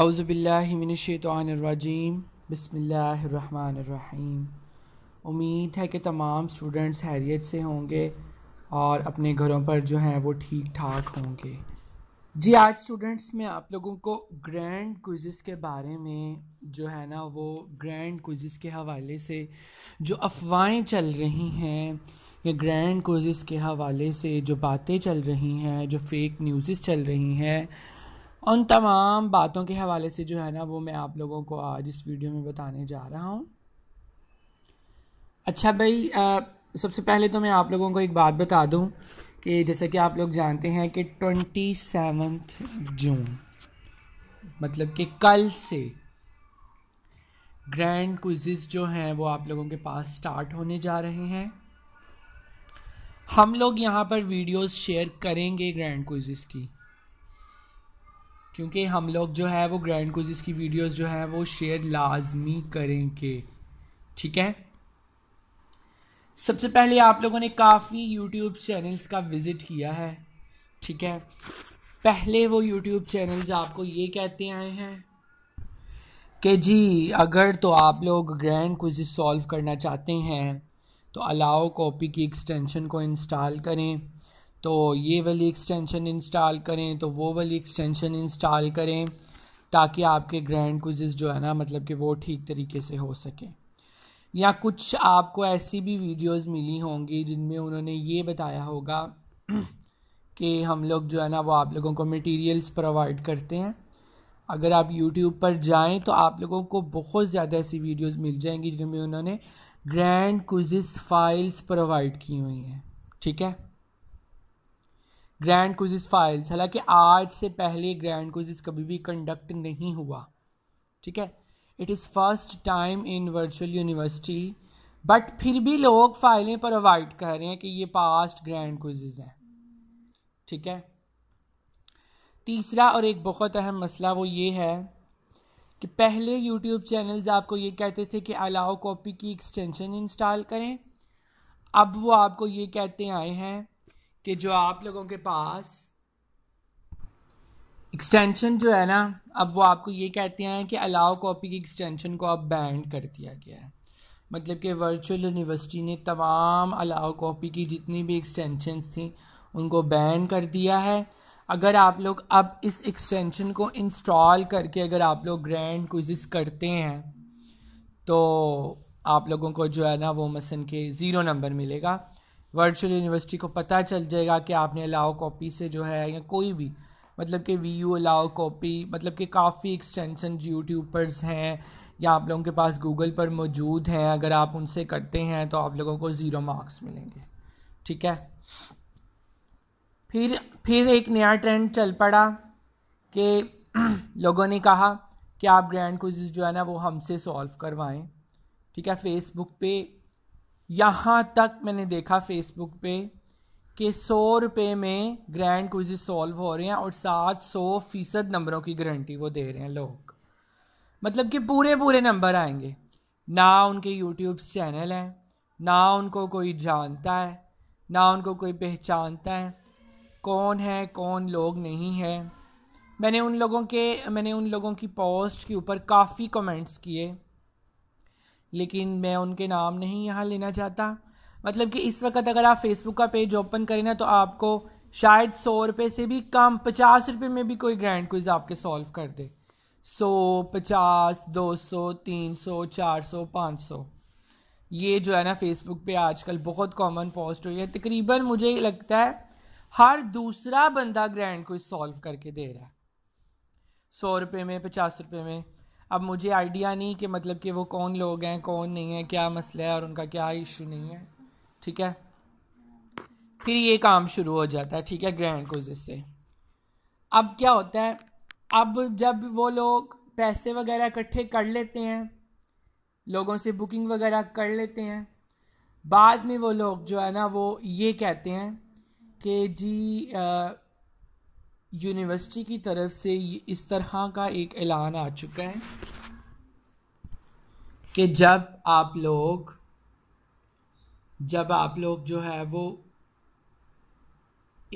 अवज़बिल्लिमिनशानरजीम बसमीम उम्मीद है कि तमाम स्टूडेंट्स हैरियत से होंगे और अपने घरों पर जो हैं वो ठीक ठाक होंगे जी आज स्टूडेंट्स मैं आप लोगों को ग्रैंड क्विज़ के बारे में जो है ना वो ग्रैंड क्विज़ के हवाले से जो अफवाहें चल रही हैं या ग्रैंड क्विज़ के हवाले से जो बातें चल रही हैं जो फेक न्यूज़ चल रही हैं उन तमाम बातों के हवाले से जो है ना वो मैं आप लोगों को आज इस वीडियो में बताने जा रहा हूँ अच्छा भाई आ, सबसे पहले तो मैं आप लोगों को एक बात बता दूँ कि जैसे कि आप लोग जानते हैं कि ट्वेंटी सेवन्थ जून मतलब कि कल से ग्रैंड क्विज़ जो हैं वो आप लोगों के पास स्टार्ट होने जा रहे हैं हम लोग यहाँ पर वीडियोस शेयर करेंगे ग्रैंड क्विज़ की क्योंकि हम लोग जो है वो ग्रैंड कोजिस की वीडियोस जो है वो शेयर लाजमी करेंगे ठीक है सबसे पहले आप लोगों ने काफ़ी यूट्यूब चैनल्स का विज़िट किया है ठीक है पहले वो यूट्यूब चैनल्स आपको ये कहते आए हैं कि जी अगर तो आप लोग ग्रैंड कोजिस सॉल्व करना चाहते हैं तो अलाओ कॉपी की एक्सटेंशन को इंस्टॉल करें तो ये वाली एक्सटेंशन इंस्टॉल करें तो वो वाली एक्सटेंशन इंस्टॉल करें ताकि आपके ग्रैंड क्विजेज़ जो है ना मतलब कि वो ठीक तरीके से हो सके या कुछ आपको ऐसी भी वीडियोस मिली होंगी जिनमें उन्होंने ये बताया होगा कि हम लोग जो है ना वो आप लोगों को मटेरियल्स प्रोवाइड करते हैं अगर आप यूट्यूब पर जाएं तो आप लोगों को बहुत ज़्यादा ऐसी वीडियोस मिल जाएंगी जिनमें उन्होंने ग्रैंड क्विज़ फाइल्स प्रोवाइड की हुई हैं ठीक है ग्रैंड क्विजिस फाइल्स हालांकि आज से पहले ग्रैंड क्विजिस कभी भी कंडक्ट नहीं हुआ ठीक है it is first time in virtual university but फिर भी लोग फाइलें पर अवॉइड कर रहे हैं कि ये पास्ट ग्रैंड क्विजेज हैं ठीक है तीसरा और एक बहुत अहम मसला वो ये है कि पहले यूट्यूब चैनल्स आपको ये कहते थे कि अलाउ कॉपी की एक्सटेंशन इंस्टॉल करें अब वो आपको ये कहते आए हैं कि जो आप लोगों के पास एक्सटेंशन जो है ना अब वो आपको ये कहते हैं कि अलाउ कॉपी की एक्सटेंशन को अब बैंड कर दिया गया है मतलब कि वर्चुअल यूनिवर्सिटी ने तमाम अलाउ कॉपी की जितनी भी एक्सटेंशंस थी उनको बैन कर दिया है अगर आप लोग अब इस एक्सटेंशन को इंस्टॉल करके अगर आप लोग ग्रैंड क्विजिस करते हैं तो आप लोगों को जो है ना वो मसन के ज़ीरो नंबर मिलेगा वर्चुअल यूनिवर्सिटी को पता चल जाएगा कि आपने अलाओ कॉपी से जो है या कोई भी मतलब कि वी यू अलाओ कॉपी मतलब कि काफ़ी एक्सटेंशन यूट्यूब हैं या आप लोगों के पास गूगल पर मौजूद हैं अगर आप उनसे करते हैं तो आप लोगों को ज़ीरो मार्क्स मिलेंगे ठीक है फिर फिर एक नया ट्रेंड चल पड़ा कि लोगों ने कहा कि आप ग्रैंड कोजिज जो है ना वो हमसे सॉल्व करवाएं ठीक है फेसबुक पे यहाँ तक मैंने देखा फेसबुक पे कि सौ रुपये में ग्रैंड क्विज सॉल्व हो रहे हैं और सात सौ फीसद नंबरों की गारंटी वो दे रहे हैं लोग मतलब कि पूरे पूरे नंबर आएंगे ना उनके यूट्यूब चैनल हैं ना उनको कोई जानता है ना उनको कोई पहचानता है कौन है कौन लोग नहीं है मैंने उन लोगों के मैंने उन लोगों की पोस्ट के ऊपर काफ़ी कमेंट्स किए लेकिन मैं उनके नाम नहीं यहाँ लेना चाहता मतलब कि इस वक्त अगर आप फेसबुक का पेज ओपन करें ना तो आपको शायद सौ रुपये से भी कम पचास रुपये में भी कोई ग्रैंड क्विज आपके सॉल्व कर दे सौ पचास दो सौ तीन सौ चार सौ पाँच सौ ये जो है ना फेसबुक पे आजकल बहुत कॉमन पोस्ट हुई है तकरीबन मुझे लगता है हर दूसरा बंदा ग्रैंड क्विज सॉल्व करके दे रहा है सौ रुपये में पचास रुपये में अब मुझे आइडिया नहीं कि मतलब कि वो कौन लोग हैं कौन नहीं है क्या मसला है और उनका क्या इशू नहीं है ठीक है फिर ये काम शुरू हो जाता है ठीक है ग्रैंड कोजेज से अब क्या होता है अब जब वो लोग पैसे वगैरह इकट्ठे कर लेते हैं लोगों से बुकिंग वगैरह कर लेते हैं बाद में वो लोग जो है ना वो ये कहते हैं कि जी आ, यूनिवर्सिटी की तरफ से इस तरह का एक ऐलान आ चुका है कि जब आप लोग जब आप लोग जो है वो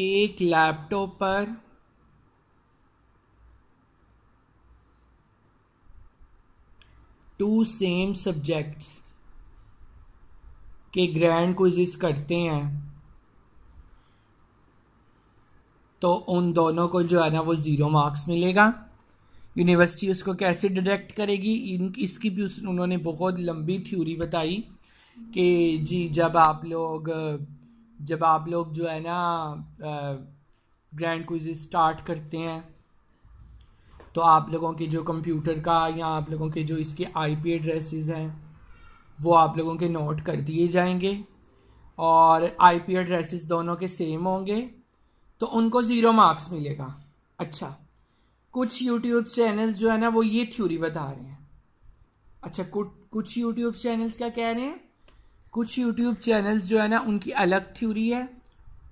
एक लैपटॉप पर टू सेम सब्जेक्ट्स के ग्रैंड क्विज़ करते हैं तो उन दोनों को जो है ना वो ज़ीरो मार्क्स मिलेगा यूनिवर्सिटी उसको कैसे डिटेक्ट करेगी इन इसकी भी उस उन्होंने बहुत लंबी थ्योरी बताई कि जी जब आप लोग जब आप लोग जो है ना ग्रैंड क्विज स्टार्ट करते हैं तो आप लोगों के जो कंप्यूटर का या आप लोगों के जो इसके आईपी एड्रेसेस हैं वो आप लोगों के नोट कर दिए जाएंगे और आईपी एड्रेसेस दोनों के सेम होंगे तो उनको ज़ीरो मार्क्स मिलेगा अच्छा कुछ यूट्यूब चैनल जो है ना वो ये थ्योरी बता रहे हैं अच्छा कुछ कुछ यूट्यूब चैनल्स क्या कह रहे हैं कुछ यूट्यूब चैनल्स जो है ना उनकी अलग थ्योरी है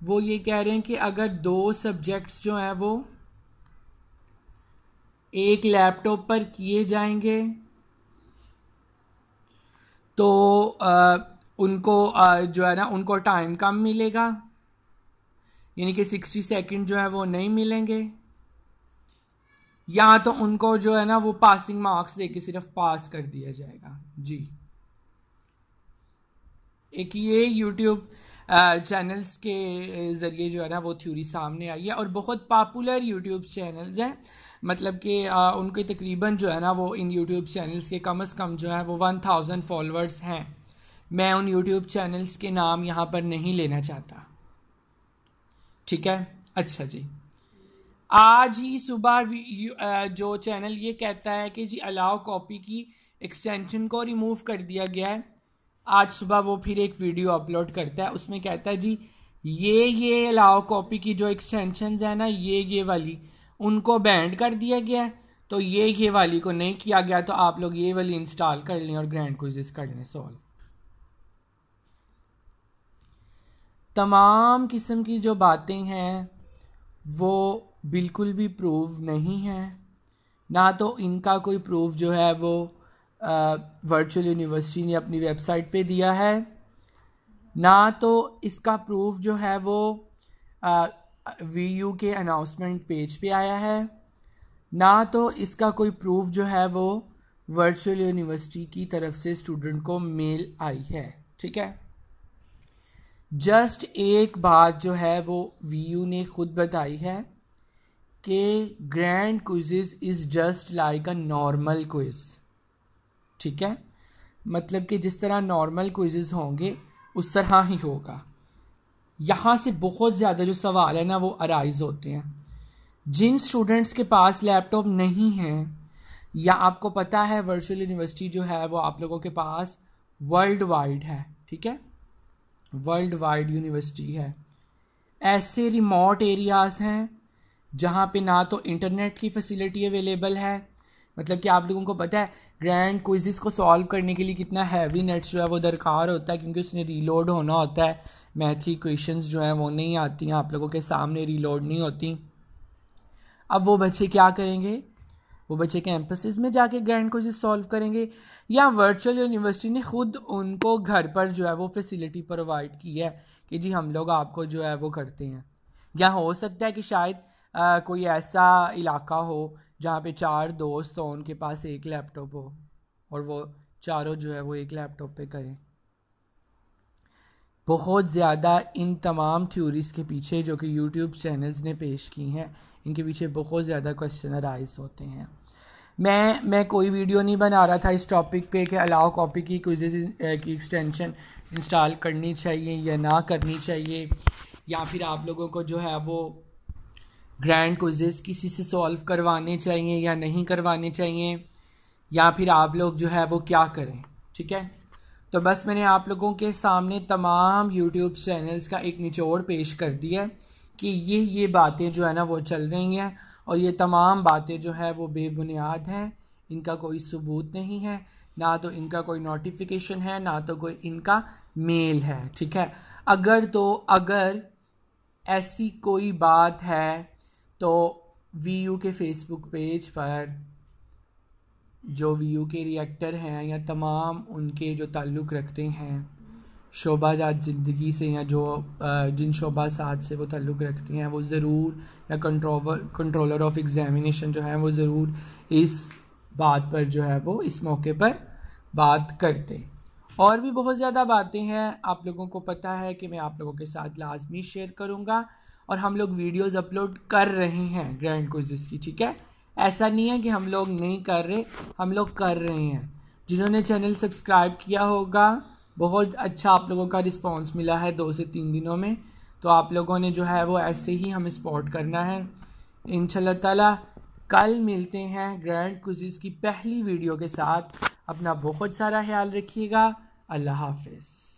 वो ये कह रहे हैं कि अगर दो सब्जेक्ट्स जो हैं वो एक लैपटॉप पर किए जाएंगे तो आ, उनको आ, जो है ना उनको टाइम कम मिलेगा यानी कि सिक्सटी सेकेंड जो है वो नहीं मिलेंगे या तो उनको जो है ना वो पासिंग मार्क्स दे के सिर्फ पास कर दिया जाएगा जी एक ये यूट्यूब चैनल्स के ज़रिए जो है ना वो थ्योरी सामने आई है और बहुत पॉपुलर यूट्यूब चैनल्स हैं मतलब कि उनके तकरीबन जो है ना वो इन यूट्यूब चैनल्स के कम अज़ कम जो है वो वन थाउजेंड फॉलोअर्स हैं मैं उन यूट्यूब चैनल्स के नाम यहाँ पर नहीं लेना चाहता ठीक है अच्छा जी आज ही सुबह जो चैनल ये कहता है कि जी अलाउ कॉपी की एक्सटेंशन को रिमूव कर दिया गया है आज सुबह वो फिर एक वीडियो अपलोड करता है उसमें कहता है जी ये ये अलाउ कॉपी की जो एक्सटेंशन है ना ये ये वाली उनको बैंड कर दिया गया है तो ये ये वाली को नहीं किया गया तो आप लोग ये वाली इंस्टॉल कर लें और ग्रैंड क्विजेस कर लें सॉल्व तमाम किस्म की जो बातें हैं वो बिल्कुल भी प्रूव नहीं हैं ना तो इनका कोई प्रूफ जो है वो वर्चुअल यूनिवर्सिटी ने अपनी वेबसाइट पे दिया है ना तो इसका प्रूफ जो है वो वी यू के अनाउंसमेंट पेज पे आया है ना तो इसका कोई प्रूफ जो है वो वर्चुअल यूनिवर्सिटी की तरफ से स्टूडेंट को मेल आई है ठीक है जस्ट एक बात जो है वो वी यू ने खुद बताई है कि grand quiz is just like a normal quiz ठीक है मतलब कि जिस तरह नॉर्मल क्विज़ होंगे उस तरह ही होगा यहाँ से बहुत ज़्यादा जो सवाल है ना वो अराइज़ होते हैं जिन स्टूडेंट्स के पास लैपटॉप नहीं है या आपको पता है वर्चुअल यूनिवर्सिटी जो है वो आप लोगों के पास वर्ल्ड वाइड है ठीक है वर्ल्ड वाइड यूनिवर्सिटी है ऐसे रिमोट एरियाज़ हैं जहाँ पे ना तो इंटरनेट की फैसिलिटी अवेलेबल है मतलब कि आप लोगों को पता है ग्रैंड क्विजिस को सॉल्व करने के लिए कितना हैवी नेट्स जो है वो दरकार होता है क्योंकि उसने रीलोड होना होता है मैथ की क्वेश्चंस जो हैं वो नहीं आती हैं आप लोगों के सामने रीलोड नहीं होती अब वो बच्चे क्या करेंगे वो बच्चे के एम्फोसिस में जाके ग्रैंड कोर्सेज सॉल्व करेंगे या वर्चुअल यूनिवर्सिटी ने खुद उनको घर पर जो है वो फैसिलिटी प्रोवाइड की है कि जी हम लोग आपको जो है वो करते हैं या हो सकता है कि शायद आ, कोई ऐसा इलाका हो जहाँ पे चार दोस्त हों उनके पास एक लैपटॉप हो और वो चारों जो है वो एक लैपटॉप पे करें बहुत ज़्यादा इन तमाम थ्योरीज़ के पीछे जो कि यूट्यूब चैनल्स ने पेश की हैं इनके पीछे बहुत ज़्यादा क्वेश्चन राइज होते हैं मैं मैं कोई वीडियो नहीं बना रहा था इस टॉपिक पे कि अलाव कॉपी की क्विजेज की एक्सटेंशन इंस्टॉल करनी चाहिए या ना करनी चाहिए या फिर आप लोगों को जो है वो ग्रैंड क्विजेज किसी से सॉल्व करवाने चाहिए या नहीं करवाने चाहिए या फिर आप लोग जो है वो क्या करें ठीक है तो बस मैंने आप लोगों के सामने तमाम यूट्यूब चैनल्स का एक निचोड़ पेश कर दिया है कि ये ये बातें जो है ना वो चल रही हैं और ये तमाम बातें जो है वो बेबुनियाद हैं इनका कोई सबूत नहीं है ना तो इनका कोई नोटिफिकेशन है ना तो कोई इनका मेल है ठीक है अगर तो अगर ऐसी कोई बात है तो वी यू के फेसबुक पेज पर जो वी यू के रिएक्टर हैं या तमाम उनके जो ताल्लुक़ रखते हैं जात ज़िंदगी से या जो जिन शोबाजात से वो तल्लुक़ रखती हैं वो ज़रूर या कंट्रोवर कंट्रोलर ऑफ एग्ज़ामिनेशन जो है वो ज़रूर इस बात पर जो है वो इस मौके पर बात करते और भी बहुत ज़्यादा बातें हैं आप लोगों को पता है कि मैं आप लोगों के साथ लाजमी शेयर करूँगा और हम लोग वीडियोस अपलोड कर रहे हैं ग्रैंड क्विजेस की ठीक है ऐसा नहीं है कि हम लोग नहीं कर रहे हम लोग कर रहे हैं जिन्होंने चैनल सब्सक्राइब किया होगा बहुत अच्छा आप लोगों का रिस्पांस मिला है दो से तीन दिनों में तो आप लोगों ने जो है वो ऐसे ही हमें सपोर्ट करना है इन ताला कल मिलते हैं ग्रैंड कुजीज़ की पहली वीडियो के साथ अपना बहुत सारा ख्याल रखिएगा अल्लाह हाफिज़